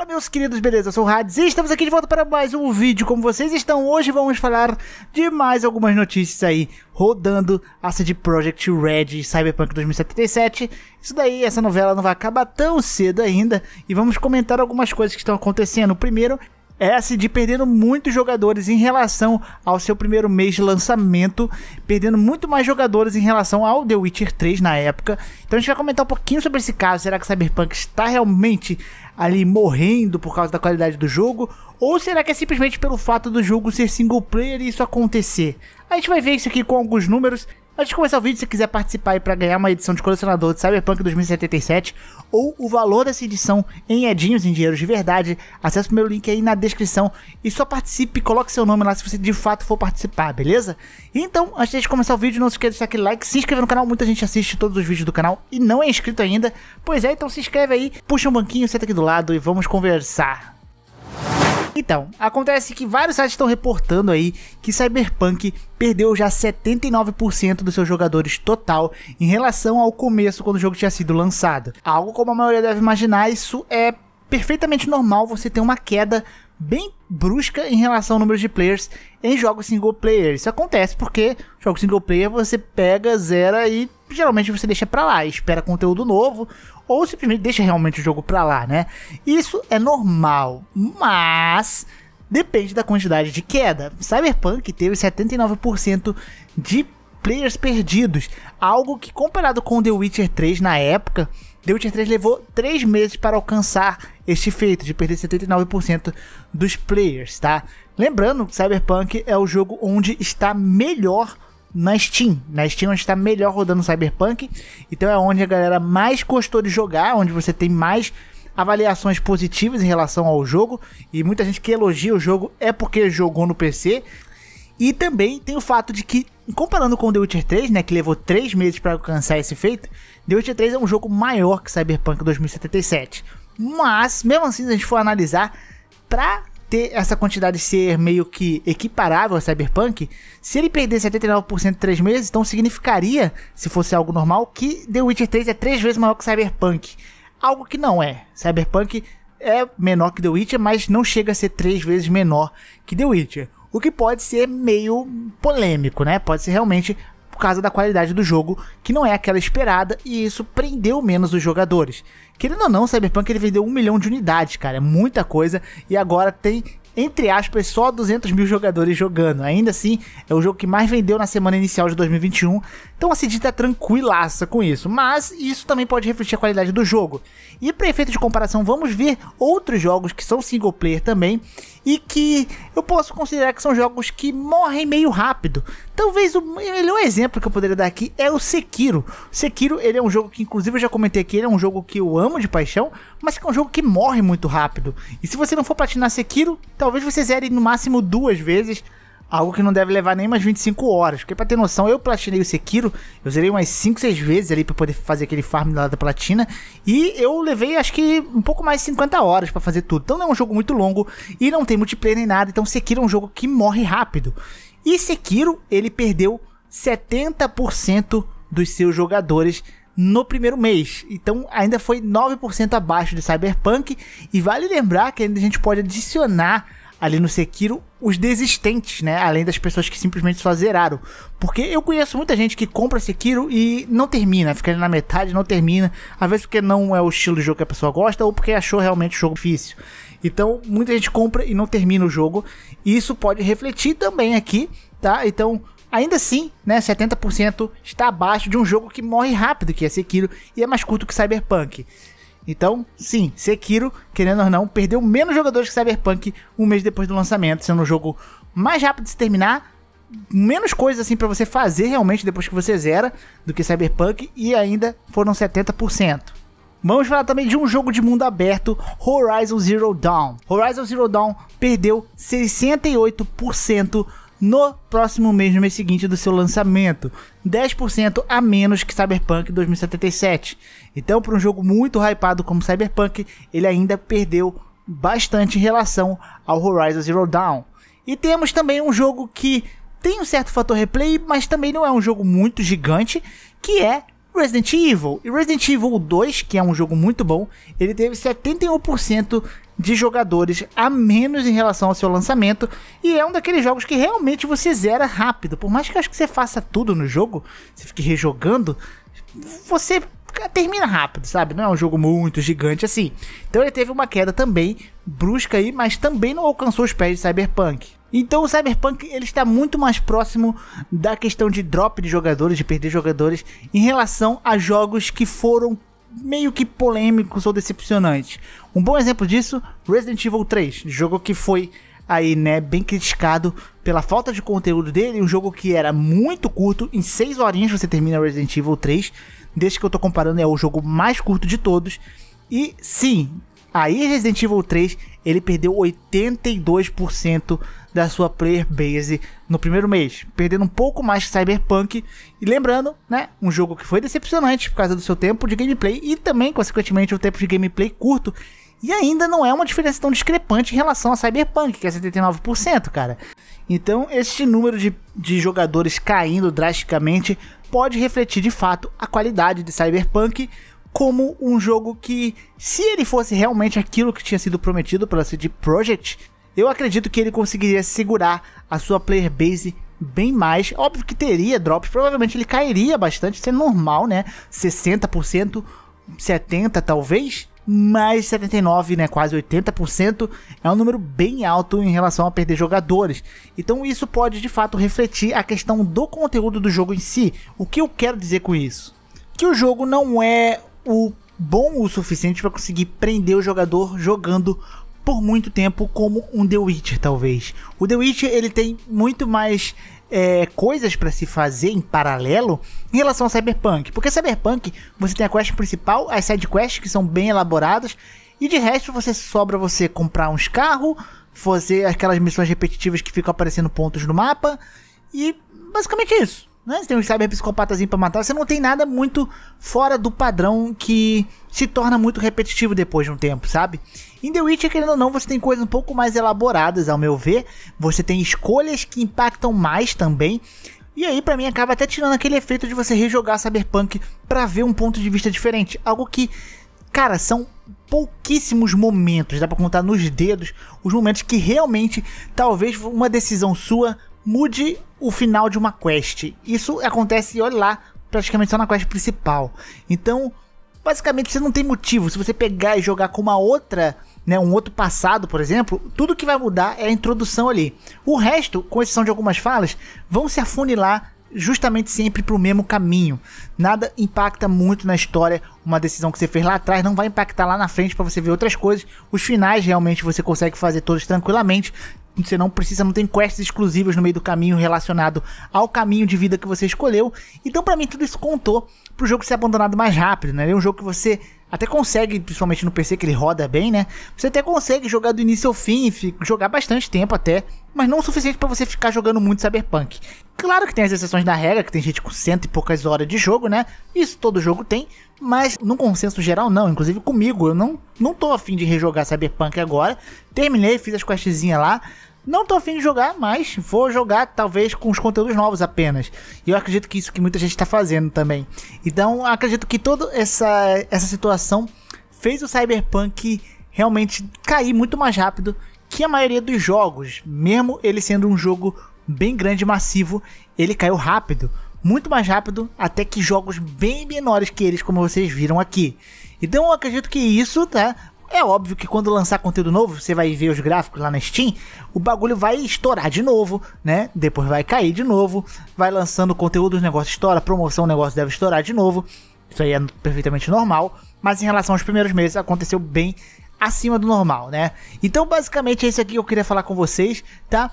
Fala meus queridos, beleza? Eu sou o Hades e estamos aqui de volta para mais um vídeo. Como vocês estão, hoje vamos falar de mais algumas notícias aí rodando a CD Projekt Red Cyberpunk 2077. Isso daí, essa novela não vai acabar tão cedo ainda e vamos comentar algumas coisas que estão acontecendo. Primeiro é a perdendo muitos jogadores em relação ao seu primeiro mês de lançamento, perdendo muito mais jogadores em relação ao The Witcher 3 na época. Então a gente vai comentar um pouquinho sobre esse caso. Será que Cyberpunk está realmente ali morrendo por causa da qualidade do jogo? Ou será que é simplesmente pelo fato do jogo ser single player e isso acontecer? A gente vai ver isso aqui com alguns números Antes de começar o vídeo, se quiser participar aí para ganhar uma edição de colecionador de Cyberpunk 2077 ou o valor dessa edição em edinhos, em dinheiro de verdade, acesse o meu link aí na descrição e só participe, coloque seu nome lá se você de fato for participar, beleza? Então, antes de começar o vídeo, não se esqueça de deixar aquele like, se inscrever no canal, muita gente assiste todos os vídeos do canal e não é inscrito ainda. Pois é, então se inscreve aí, puxa um banquinho, senta aqui do lado e vamos conversar. Então, acontece que vários sites estão reportando aí que Cyberpunk perdeu já 79% dos seus jogadores total em relação ao começo quando o jogo tinha sido lançado. Algo como a maioria deve imaginar, isso é perfeitamente normal você ter uma queda bem brusca em relação ao número de players em jogos single player. Isso acontece porque jogo single player você pega, zera e geralmente você deixa pra lá, espera conteúdo novo, ou simplesmente deixa realmente o jogo pra lá, né? Isso é normal, mas depende da quantidade de queda. Cyberpunk teve 79% de players perdidos, algo que comparado com The Witcher 3 na época, The Witcher 3 levou 3 meses para alcançar este feito de perder 79% dos players, tá? Lembrando, Cyberpunk é o jogo onde está melhor na Steam. Na Steam onde está melhor rodando Cyberpunk. Então é onde a galera mais gostou de jogar, onde você tem mais avaliações positivas em relação ao jogo. E muita gente que elogia o jogo é porque jogou no PC. E também tem o fato de que, comparando com The Witcher 3, né, que levou 3 meses para alcançar esse feito, The Witcher 3 é um jogo maior que Cyberpunk 2077. Mas, mesmo assim, se a gente for analisar, para ter essa quantidade ser meio que equiparável ao Cyberpunk, se ele perder 79% em 3 meses, então significaria, se fosse algo normal, que The Witcher 3 é 3 vezes maior que Cyberpunk. Algo que não é. Cyberpunk é menor que The Witcher, mas não chega a ser 3 vezes menor que The Witcher. O que pode ser meio polêmico, né? Pode ser realmente causa da qualidade do jogo, que não é aquela esperada, e isso prendeu menos os jogadores. Querendo ou não, Cyberpunk ele vendeu um milhão de unidades, cara, é muita coisa, e agora tem entre aspas, só 200 mil jogadores jogando. Ainda assim, é o jogo que mais vendeu na semana inicial de 2021. Então a CD tá tranquilaça com isso. Mas isso também pode refletir a qualidade do jogo. E para efeito de comparação, vamos ver outros jogos que são single player também. E que eu posso considerar que são jogos que morrem meio rápido. Talvez o melhor exemplo que eu poderia dar aqui é o Sekiro. Sekiro, ele é um jogo que, inclusive, eu já comentei aqui, ele é um jogo que eu amo de paixão, mas que é um jogo que morre muito rápido. E se você não for platinar Sekiro, Talvez você zere no máximo duas vezes, algo que não deve levar nem mais 25 horas. Porque pra ter noção, eu platinei o Sekiro, eu zerei umas 5, 6 vezes ali pra poder fazer aquele farm lá da platina. E eu levei acho que um pouco mais de 50 horas para fazer tudo. Então não é um jogo muito longo e não tem multiplayer nem nada. Então Sekiro é um jogo que morre rápido. E Sekiro, ele perdeu 70% dos seus jogadores no primeiro mês. Então ainda foi 9% abaixo de Cyberpunk. E vale lembrar que ainda a gente pode adicionar ali no Sekiro os desistentes, né? Além das pessoas que simplesmente só zeraram. Porque eu conheço muita gente que compra Sekiro e não termina, fica na metade, não termina. Às vezes porque não é o estilo de jogo que a pessoa gosta ou porque achou realmente o jogo difícil. Então, muita gente compra e não termina o jogo. E isso pode refletir também aqui, tá? Então, Ainda assim, né, 70% está abaixo de um jogo que morre rápido, que é Sekiro, e é mais curto que Cyberpunk. Então, sim, Sekiro, querendo ou não, perdeu menos jogadores que Cyberpunk um mês depois do lançamento, sendo um jogo mais rápido de se terminar, menos coisas assim para você fazer realmente depois que você zera do que Cyberpunk e ainda foram 70%. Vamos falar também de um jogo de mundo aberto, Horizon Zero Dawn. Horizon Zero Dawn perdeu 68% no próximo mês, no mês seguinte do seu lançamento. 10% a menos que Cyberpunk 2077. Então, para um jogo muito hypado como Cyberpunk, ele ainda perdeu bastante em relação ao Horizon Zero Dawn. E temos também um jogo que tem um certo fator replay, mas também não é um jogo muito gigante, que é Resident Evil. E Resident Evil 2, que é um jogo muito bom, ele teve 71% de jogadores a menos em relação ao seu lançamento. E é um daqueles jogos que realmente você zera rápido. Por mais que acho que você faça tudo no jogo, você fique rejogando, você termina rápido, sabe? Não é um jogo muito gigante assim. Então ele teve uma queda também brusca aí, mas também não alcançou os pés de Cyberpunk. Então o Cyberpunk ele está muito mais próximo da questão de drop de jogadores, de perder jogadores, em relação a jogos que foram meio que polêmicos ou decepcionantes. Um bom exemplo disso, Resident Evil 3, jogo que foi aí, né, bem criticado pela falta de conteúdo dele, um jogo que era muito curto, em 6 horinhas você termina Resident Evil 3, desde que eu tô comparando é o jogo mais curto de todos. E sim, aí Resident Evil 3, ele perdeu 82% da sua player base no primeiro mês, perdendo um pouco mais que Cyberpunk. E lembrando, né, um jogo que foi decepcionante por causa do seu tempo de gameplay e também, consequentemente, o tempo de gameplay curto. E ainda não é uma diferença tão discrepante em relação a Cyberpunk, que é 79%, cara. Então, este número de, de jogadores caindo drasticamente pode refletir de fato a qualidade de Cyberpunk como um jogo que, se ele fosse realmente aquilo que tinha sido prometido pela CD Projekt, eu acredito que ele conseguiria segurar a sua player base bem mais. Óbvio que teria drops, provavelmente ele cairia bastante, isso é normal, né? 60%, 70% talvez, mais 79%, né? Quase 80% é um número bem alto em relação a perder jogadores. Então isso pode de fato refletir a questão do conteúdo do jogo em si. O que eu quero dizer com isso? Que o jogo não é o bom o suficiente para conseguir prender o jogador jogando por muito tempo como um The Witcher, talvez. O The Witcher ele tem muito mais é, coisas para se fazer em paralelo em relação ao Cyberpunk. Porque Cyberpunk você tem a quest principal, as side quests que são bem elaboradas, e de resto você sobra você comprar uns carros, fazer aquelas missões repetitivas que ficam aparecendo pontos no mapa, e basicamente é isso. Né? Você tem um psicopatazinho pra matar. Você não tem nada muito fora do padrão que se torna muito repetitivo depois de um tempo, sabe? Em The Witcher, querendo ou não, você tem coisas um pouco mais elaboradas, ao meu ver. Você tem escolhas que impactam mais também. E aí, para mim, acaba até tirando aquele efeito de você rejogar Cyberpunk para ver um ponto de vista diferente. Algo que, cara, são pouquíssimos momentos, dá pra contar nos dedos, os momentos que realmente, talvez uma decisão sua mude o final de uma quest. Isso acontece, olha lá, praticamente só na quest principal. Então, basicamente, você não tem motivo. Se você pegar e jogar com uma outra, né, um outro passado, por exemplo, tudo que vai mudar é a introdução ali. O resto, com exceção de algumas falas, vão se afunilar justamente sempre para o mesmo caminho. Nada impacta muito na história. Uma decisão que você fez lá atrás não vai impactar lá na frente para você ver outras coisas. Os finais realmente você consegue fazer todos tranquilamente você não precisa, não tem quests exclusivas no meio do caminho relacionado ao caminho de vida que você escolheu. Então, para mim, tudo isso contou pro jogo ser abandonado mais rápido, né? É um jogo que você até consegue, principalmente no PC que ele roda bem, né? Você até consegue jogar do início ao fim, jogar bastante tempo até, mas não o suficiente para você ficar jogando muito Cyberpunk. Claro que tem as exceções da regra, que tem gente com cento e poucas horas de jogo, né? Isso todo jogo tem, mas num consenso geral não, inclusive comigo, eu não, não tô afim de rejogar Cyberpunk agora. Terminei, fiz as questzinhas lá, não tô afim de jogar, mas vou jogar talvez com os conteúdos novos apenas. E eu acredito que isso que muita gente está fazendo também. Então, acredito que toda essa, essa situação fez o Cyberpunk realmente cair muito mais rápido que a maioria dos jogos. Mesmo ele sendo um jogo bem grande e massivo, ele caiu rápido. Muito mais rápido até que jogos bem menores que eles, como vocês viram aqui. Então eu acredito que isso, tá? É óbvio que quando lançar conteúdo novo, você vai ver os gráficos lá na Steam, o bagulho vai estourar de novo, né? Depois vai cair de novo, vai lançando conteúdo, o negócio estoura, promoção, o negócio deve estourar de novo. Isso aí é perfeitamente normal, mas em relação aos primeiros meses aconteceu bem acima do normal, né? Então, basicamente é isso aqui que eu queria falar com vocês, tá?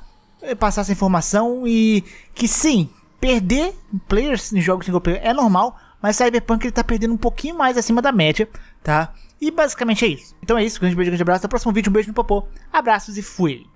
Passar essa informação e que sim, perder players em jogos single player é normal, mas Cyberpunk ele tá perdendo um pouquinho mais acima da média, tá? E basicamente é isso. Então é isso, grande beijo, grande abraço. até o próximo vídeo, um beijo no popô. Abraços e fui!